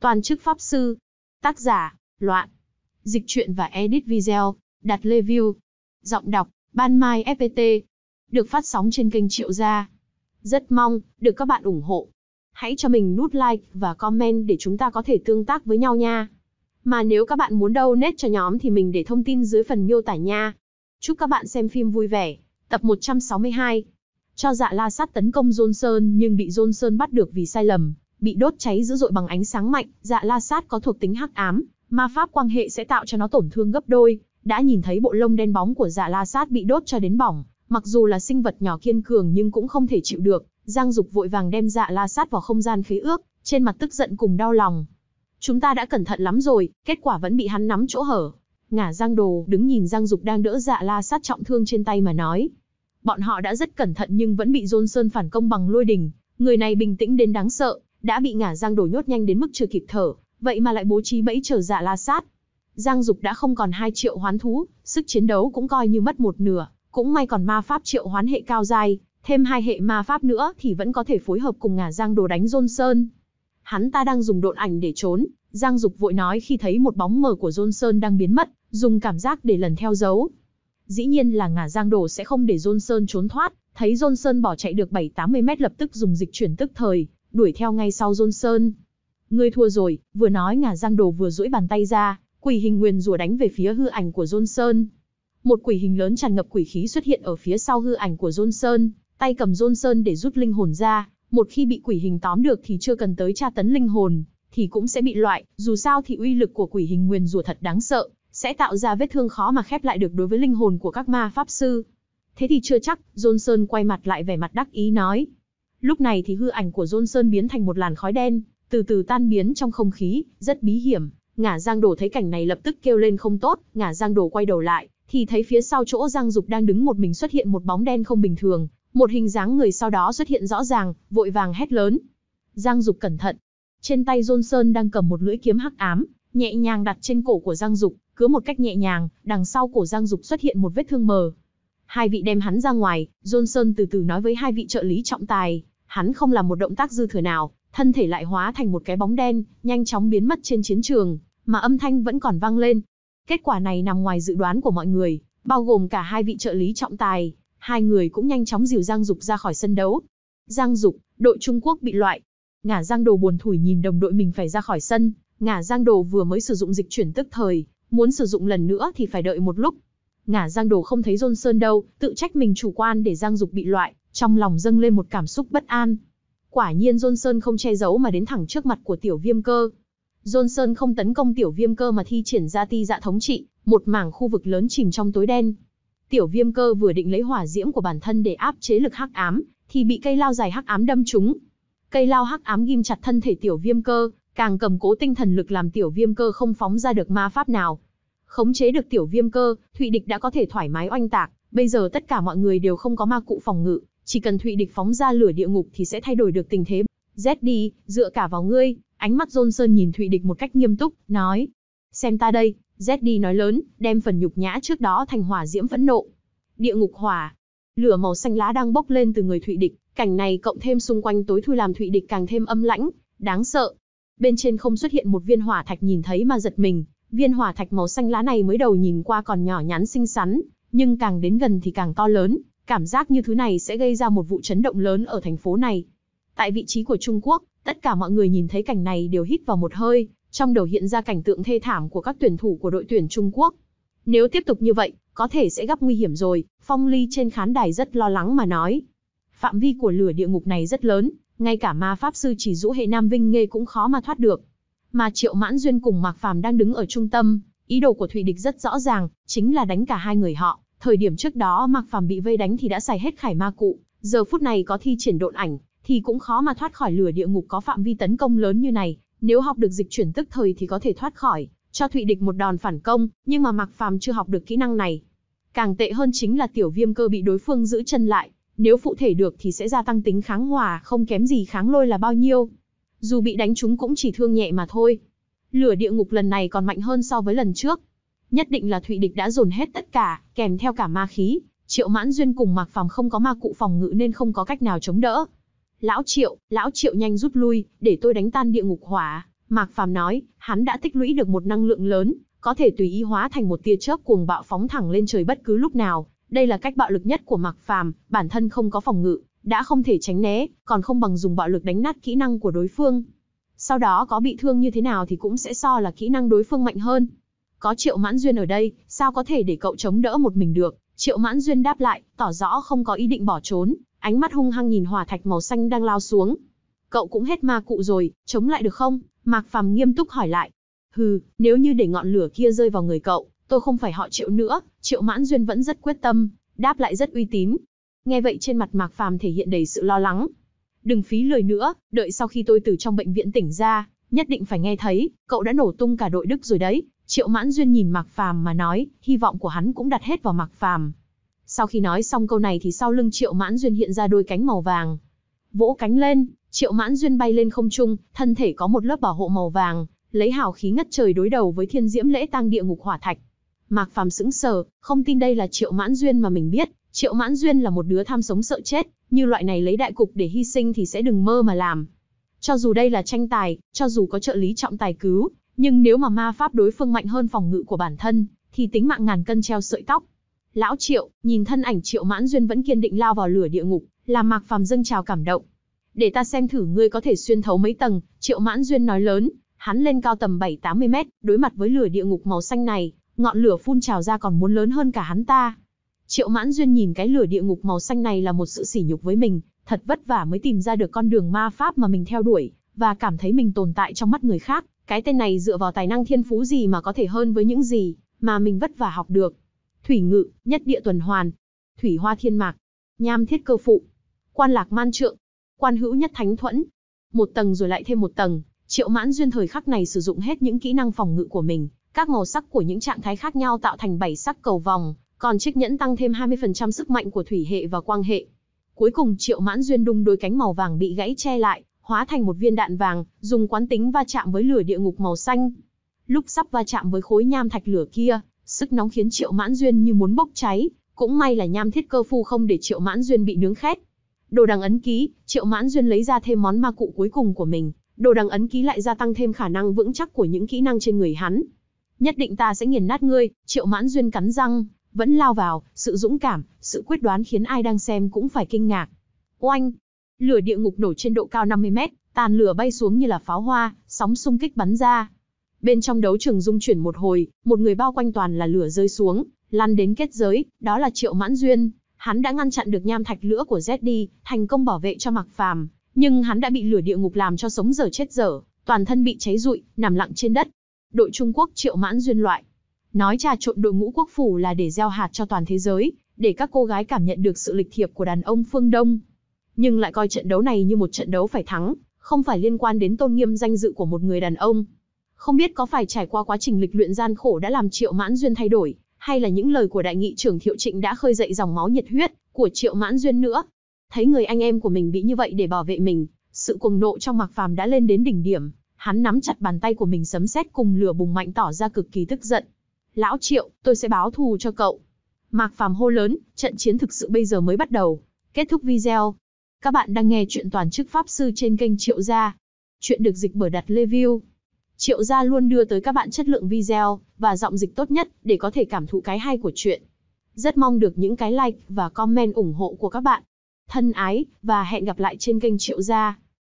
Toàn chức Pháp Sư. Tác giả, Loạn. Dịch truyện và edit video, đặt review. Giọng đọc, Ban Mai FPT. Được phát sóng trên kênh Triệu Gia. Rất mong, được các bạn ủng hộ. Hãy cho mình nút like và comment để chúng ta có thể tương tác với nhau nha. Mà nếu các bạn muốn đâu nét cho nhóm thì mình để thông tin dưới phần miêu tả nha. Chúc các bạn xem phim vui vẻ. Tập 162 Cho dạ la sát tấn công Johnson nhưng bị Johnson bắt được vì sai lầm, bị đốt cháy dữ dội bằng ánh sáng mạnh, dạ la sát có thuộc tính hắc ám, ma pháp quang hệ sẽ tạo cho nó tổn thương gấp đôi, đã nhìn thấy bộ lông đen bóng của dạ la sát bị đốt cho đến bỏng, mặc dù là sinh vật nhỏ kiên cường nhưng cũng không thể chịu được, Giang Dục vội vàng đem dạ la sát vào không gian khế ước, trên mặt tức giận cùng đau lòng. Chúng ta đã cẩn thận lắm rồi, kết quả vẫn bị hắn nắm chỗ hở. Ngả Giang Đồ đứng nhìn Giang Dục đang đỡ dạ la sát trọng thương trên tay mà nói. Bọn họ đã rất cẩn thận nhưng vẫn bị Johnson phản công bằng lôi đình, người này bình tĩnh đến đáng sợ, đã bị ngả Giang Đồ nhốt nhanh đến mức chưa kịp thở, vậy mà lại bố trí bẫy chờ Dạ La Sát. Giang Dục đã không còn 2 triệu hoán thú, sức chiến đấu cũng coi như mất một nửa, cũng may còn ma pháp triệu hoán hệ cao giai, thêm hai hệ ma pháp nữa thì vẫn có thể phối hợp cùng ngả Giang Đồ đánh rôn sơn Hắn ta đang dùng độn ảnh để trốn, Giang Dục vội nói khi thấy một bóng mờ của rôn sơn đang biến mất, dùng cảm giác để lần theo dấu. Dĩ nhiên là ngả Giang Đồ sẽ không để Johnson trốn thoát, thấy Johnson bỏ chạy được 7-80 mét lập tức dùng dịch chuyển tức thời, đuổi theo ngay sau Johnson. Ngươi thua rồi, vừa nói ngả răng đồ vừa duỗi bàn tay ra, quỷ hình nguyên rùa đánh về phía hư ảnh của Johnson. Một quỷ hình lớn tràn ngập quỷ khí xuất hiện ở phía sau hư ảnh của Johnson, tay cầm Johnson để rút linh hồn ra, một khi bị quỷ hình tóm được thì chưa cần tới tra tấn linh hồn, thì cũng sẽ bị loại, dù sao thì uy lực của quỷ hình nguyên rùa thật đáng sợ, sẽ tạo ra vết thương khó mà khép lại được đối với linh hồn của các ma pháp sư. Thế thì chưa chắc, Johnson quay mặt lại vẻ mặt đắc ý nói, Lúc này thì hư ảnh của Johnson biến thành một làn khói đen, từ từ tan biến trong không khí, rất bí hiểm. Ngả Giang Đồ thấy cảnh này lập tức kêu lên không tốt, Ngả Giang Đồ quay đầu lại, thì thấy phía sau chỗ Giang Dục đang đứng một mình xuất hiện một bóng đen không bình thường, một hình dáng người sau đó xuất hiện rõ ràng, vội vàng hét lớn. Giang Dục cẩn thận. Trên tay Johnson đang cầm một lưỡi kiếm hắc ám, nhẹ nhàng đặt trên cổ của Giang Dục, cứ một cách nhẹ nhàng, đằng sau cổ Giang Dục xuất hiện một vết thương mờ. Hai vị đem hắn ra ngoài, Johnson từ từ nói với hai vị trợ lý trọng tài. Hắn không làm một động tác dư thừa nào, thân thể lại hóa thành một cái bóng đen, nhanh chóng biến mất trên chiến trường, mà âm thanh vẫn còn vang lên. Kết quả này nằm ngoài dự đoán của mọi người, bao gồm cả hai vị trợ lý trọng tài, hai người cũng nhanh chóng dìu Giang Dục ra khỏi sân đấu. Giang Dục, đội Trung Quốc bị loại. Ngả Giang Đồ buồn thủi nhìn đồng đội mình phải ra khỏi sân, Ngả Giang Đồ vừa mới sử dụng dịch chuyển tức thời, muốn sử dụng lần nữa thì phải đợi một lúc. Ngả Giang Đồ không thấy Johnson đâu, tự trách mình chủ quan để Giang Dục bị loại, trong lòng dâng lên một cảm xúc bất an. Quả nhiên Johnson không che giấu mà đến thẳng trước mặt của tiểu viêm cơ. Johnson không tấn công tiểu viêm cơ mà thi triển ra ti dạ thống trị, một mảng khu vực lớn chìm trong tối đen. Tiểu viêm cơ vừa định lấy hỏa diễm của bản thân để áp chế lực hắc ám, thì bị cây lao dài hắc ám đâm trúng. Cây lao hắc ám ghim chặt thân thể tiểu viêm cơ, càng cầm cố tinh thần lực làm tiểu viêm cơ không phóng ra được ma pháp nào. Khống chế được tiểu viêm cơ, Thụy Địch đã có thể thoải mái oanh tạc, bây giờ tất cả mọi người đều không có ma cụ phòng ngự, chỉ cần Thụy địch phóng ra lửa địa ngục thì sẽ thay đổi được tình thế. Z đi, dựa cả vào ngươi, ánh mắt sơn nhìn Thụy địch một cách nghiêm túc, nói. Xem ta đây, Z đi nói lớn, đem phần nhục nhã trước đó thành hỏa diễm phẫn nộ. Địa ngục hỏa. Lửa màu xanh lá đang bốc lên từ người Thụy địch, cảnh này cộng thêm xung quanh tối thui làm Thụy địch càng thêm âm lãnh, đáng sợ. Bên trên không xuất hiện một viên hỏa thạch nhìn thấy mà giật mình, viên hỏa thạch màu xanh lá này mới đầu nhìn qua còn nhỏ nhắn xinh xắn, nhưng càng đến gần thì càng to lớn, Cảm giác như thứ này sẽ gây ra một vụ chấn động lớn ở thành phố này. Tại vị trí của Trung Quốc, tất cả mọi người nhìn thấy cảnh này đều hít vào một hơi, trong đầu hiện ra cảnh tượng thê thảm của các tuyển thủ của đội tuyển Trung Quốc. Nếu tiếp tục như vậy, có thể sẽ gặp nguy hiểm rồi, Phong Ly trên khán đài rất lo lắng mà nói. Phạm vi của lửa địa ngục này rất lớn, ngay cả ma pháp sư chỉ rũ hệ Nam Vinh Nghê cũng khó mà thoát được. Mà Triệu Mãn Duyên cùng Mạc Phàm đang đứng ở trung tâm, ý đồ của Thụy Địch rất rõ ràng, chính là đánh cả hai người họ, Thời điểm trước đó Mạc Phàm bị vây đánh thì đã xài hết khải ma cụ, giờ phút này có thi triển độn ảnh, thì cũng khó mà thoát khỏi lửa địa ngục có phạm vi tấn công lớn như này, nếu học được dịch chuyển tức thời thì có thể thoát khỏi, cho Thụy Địch một đòn phản công, nhưng mà Mạc Phàm chưa học được kỹ năng này. Càng tệ hơn chính là tiểu viêm cơ bị đối phương giữ chân lại, nếu phụ thể được thì sẽ gia tăng tính kháng hòa không kém gì kháng lôi là bao nhiêu. Dù bị đánh chúng cũng chỉ thương nhẹ mà thôi. Lửa địa ngục lần này còn mạnh hơn so với lần trước, Nhất định là Thụy Địch đã dồn hết tất cả, kèm theo cả ma khí, Triệu Mãn Duyên cùng Mạc Phàm không có ma cụ phòng ngự nên không có cách nào chống đỡ. "Lão Triệu, lão Triệu nhanh rút lui, để tôi đánh tan địa ngục hỏa." Mạc Phàm nói, hắn đã tích lũy được một năng lượng lớn, có thể tùy ý hóa thành một tia chớp cuồng bạo phóng thẳng lên trời bất cứ lúc nào. Đây là cách bạo lực nhất của Mạc Phàm, bản thân không có phòng ngự, đã không thể tránh né, còn không bằng dùng bạo lực đánh nát kỹ năng của đối phương. Sau đó có bị thương như thế nào thì cũng sẽ so là kỹ năng đối phương mạnh hơn. Có Triệu Mãn Duyên ở đây, sao có thể để cậu chống đỡ một mình được? Triệu Mãn Duyên đáp lại, tỏ rõ không có ý định bỏ trốn, ánh mắt hung hăng nhìn hỏa thạch màu xanh đang lao xuống. Cậu cũng hết ma cụ rồi, chống lại được không? Mạc Phàm nghiêm túc hỏi lại. Hừ, nếu như để ngọn lửa kia rơi vào người cậu, tôi không phải họ Triệu nữa. Triệu Mãn Duyên vẫn rất quyết tâm, đáp lại rất uy tín. Nghe vậy trên mặt Mạc Phàm thể hiện đầy sự lo lắng. Đừng phí lời nữa, đợi sau khi tôi từ trong bệnh viện tỉnh ra, nhất định phải nghe thấy, cậu đã nổ tung cả đội Đức rồi đấy, Triệu Mãn Duyên nhìn Mạc Phàm mà nói, hy vọng của hắn cũng đặt hết vào Mạc Phàm. Sau khi nói xong câu này thì sau lưng Triệu Mãn Duyên hiện ra đôi cánh màu vàng. Vỗ cánh lên, Triệu Mãn Duyên bay lên không trung, thân thể có một lớp bảo hộ màu vàng, lấy hào khí ngất trời đối đầu với Thiên Diễm Lễ Tang Địa Ngục Hỏa Thạch. Mạc Phàm sững sờ, không tin đây là Triệu Mãn Duyên mà mình biết, Triệu Mãn Duyên là một đứa tham sống sợ chết, như loại này lấy đại cục để hy sinh thì sẽ đừng mơ mà làm. Cho dù đây là tranh tài, cho dù có trợ lý trọng tài cứu, nhưng nếu mà ma pháp đối phương mạnh hơn phòng ngự của bản thân, thì tính mạng ngàn cân treo sợi tóc. Lão Triệu, nhìn thân ảnh Triệu Mãn Duyên vẫn kiên định lao vào lửa địa ngục, làm Mạc Phàm dâng trào cảm động. Để ta xem thử ngươi có thể xuyên thấu mấy tầng, Triệu Mãn Duyên nói lớn, hắn lên cao tầm 7-80 mét, đối mặt với lửa địa ngục màu xanh này, ngọn lửa phun trào ra còn muốn lớn hơn cả hắn ta. Triệu Mãn Duyên nhìn cái lửa địa ngục màu xanh này là một sự sỉ nhục với mình, thật vất vả mới tìm ra được con đường ma pháp mà mình theo đuổi, và cảm thấy mình tồn tại trong mắt người khác, cái tên này dựa vào tài năng thiên phú gì mà có thể hơn với những gì mà mình vất vả học được. Thủy ngự, nhất địa tuần hoàn. Thủy hoa thiên mạc. Nham thiết cơ phụ. Quan lạc man trượng. Quan hữu nhất thánh thuẫn. Một tầng rồi lại thêm một tầng. Triệu mãn duyên thời khắc này sử dụng hết những kỹ năng phòng ngự của mình. Các màu sắc của những trạng thái khác nhau tạo thành bảy sắc cầu vòng. Còn chiếc nhẫn tăng thêm 20% sức mạnh của thủy hệ và quang hệ. Cuối cùng triệu mãn duyên đung đôi cánh màu vàng bị gãy che lại, hóa thành một viên đạn vàng, dùng quán tính va chạm với lửa địa ngục màu xanh. Lúc sắp va chạm với khối nham thạch lửa kia, sức nóng khiến Triệu Mãn Duyên như muốn bốc cháy, cũng may là nham thiết cơ phu không để Triệu Mãn Duyên bị nướng khét. Đồ đằng ấn ký, Triệu Mãn Duyên lấy ra thêm món ma cụ cuối cùng của mình, đồ đằng ấn ký lại gia tăng thêm khả năng vững chắc của những kỹ năng trên người hắn. Nhất định ta sẽ nghiền nát ngươi, Triệu Mãn Duyên cắn răng, vẫn lao vào, sự dũng cảm, sự quyết đoán khiến ai đang xem cũng phải kinh ngạc. Oanh, Lửa địa ngục nổi trên độ cao 50 mét, tàn lửa bay xuống như là pháo hoa, sóng xung kích bắn ra. Bên trong đấu trường dung chuyển một hồi, một người bao quanh toàn là lửa rơi xuống, lăn đến kết giới, đó là Triệu Mãn Duyên. Hắn đã ngăn chặn được nham thạch lửa của đi, thành công bảo vệ cho Mạc Phàm, nhưng hắn đã bị lửa địa ngục làm cho sống dở chết dở, toàn thân bị cháy rụi, nằm lặng trên đất. Đội Trung Quốc Triệu Mãn Duyên loại. Nói trà trộn đội ngũ quốc phủ là để gieo hạt cho toàn thế giới, để các cô gái cảm nhận được sự lịch thiệp của đàn ông phương Đông, nhưng lại coi trận đấu này như một trận đấu phải thắng, không phải liên quan đến tôn nghiêm danh dự của một người đàn ông. Không biết có phải trải qua quá trình lịch luyện gian khổ đã làm Triệu Mãn Duyên thay đổi, hay là những lời của đại nghị trưởng Thiệu Trịnh đã khơi dậy dòng máu nhiệt huyết của Triệu Mãn Duyên nữa. Thấy người anh em của mình bị như vậy để bảo vệ mình, sự cuồng nộ trong Mạc Phàm đã lên đến đỉnh điểm, hắn nắm chặt bàn tay của mình sấm sét cùng lửa bùng mạnh tỏ ra cực kỳ tức giận. "Lão Triệu, tôi sẽ báo thù cho cậu." Mạc Phàm hô lớn, trận chiến thực sự bây giờ mới bắt đầu. Kết thúc video, các bạn đang nghe chuyện toàn chức pháp sư trên kênh Triệu Gia. Chuyện được dịch bởi đặt review. Triệu Gia luôn đưa tới các bạn chất lượng video và giọng dịch tốt nhất để có thể cảm thụ cái hay của chuyện. Rất mong được những cái like và comment ủng hộ của các bạn. Thân ái và hẹn gặp lại trên kênh Triệu Gia.